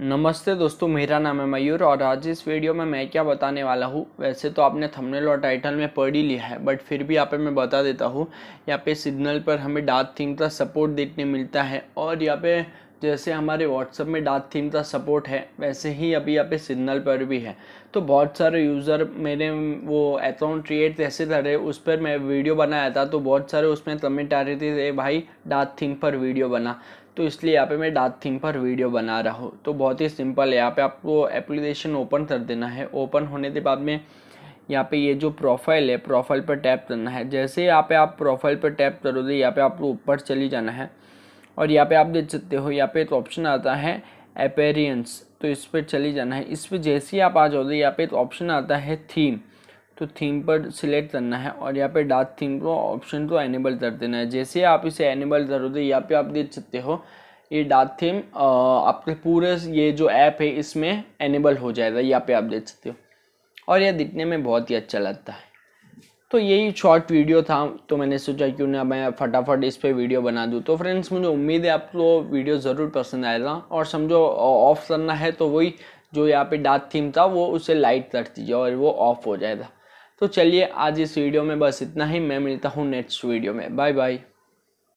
नमस्ते दोस्तों मेरा नाम है मयूर और आज इस वीडियो में मैं क्या बताने वाला हूँ वैसे तो आपने थंबनेल और टाइटल में पढ़ ही लिया है बट फिर भी यहाँ पे मैं बता देता हूँ यहाँ पे सिग्नल पर हमें डार्क थीम का सपोर्ट देखने मिलता है और यहाँ पे जैसे हमारे व्हाट्सअप में डार्क थीम का सपोर्ट है वैसे ही अभी यहाँ पे सिग्नल पर भी है तो बहुत सारे यूज़र मेरे वो अकाउंट क्रिएट कैसे करे उस पर मैं वीडियो बनाया था तो बहुत सारे उसमें कमेंट आ रही थी भाई डार्क थीम पर वीडियो बना तो इसलिए यहाँ पे मैं डार्क थीम पर वीडियो बना रहा हूँ तो बहुत ही सिंपल है यहाँ पे आपको एप्लीकेशन ओपन कर देना है ओपन होने के बाद में यहाँ पे ये जो प्रोफाइल है प्रोफाइल पर टैप करना है जैसे यहाँ पे आप प्रोफाइल पर टैप करोगे यहाँ पे आपको ऊपर चली जाना है और यहाँ पे आप देख सकते हो यहाँ पे एक ऑप्शन आता है अपेरियंस तो इस पर चली जाना है इस पर जैसे ही आप आ जाओगे यहाँ पे एक ऑप्शन आता है थीम तो थीम पर सिलेक्ट करना है और यहाँ पे डार्क थीम को ऑप्शन को एनेबल कर देना है जैसे आप इसे एनेबल करोगे यहाँ पे आप देख सकते हो ये डार्क थीम आपके पूरे ये जो ऐप है इसमें एनेबल हो जाएगा यहाँ पे आप देख सकते हो और यह दिखने में बहुत ही अच्छा लगता है तो यही शॉर्ट वीडियो था तो मैंने सोचा क्यों ना मैं फटाफट इस पर वीडियो बना दूँ तो फ्रेंड्स मुझे उम्मीद है आपको वीडियो ज़रूर पसंद आएगा और समझो ऑफ़ करना है तो वही जो यहाँ पे डार्क थीम था वो उसे लाइट कर दीजिए और वो ऑफ़ हो जाएगा तो चलिए आज इस वीडियो में बस इतना ही मैं मिलता हूँ नेक्स्ट वीडियो में बाय बाय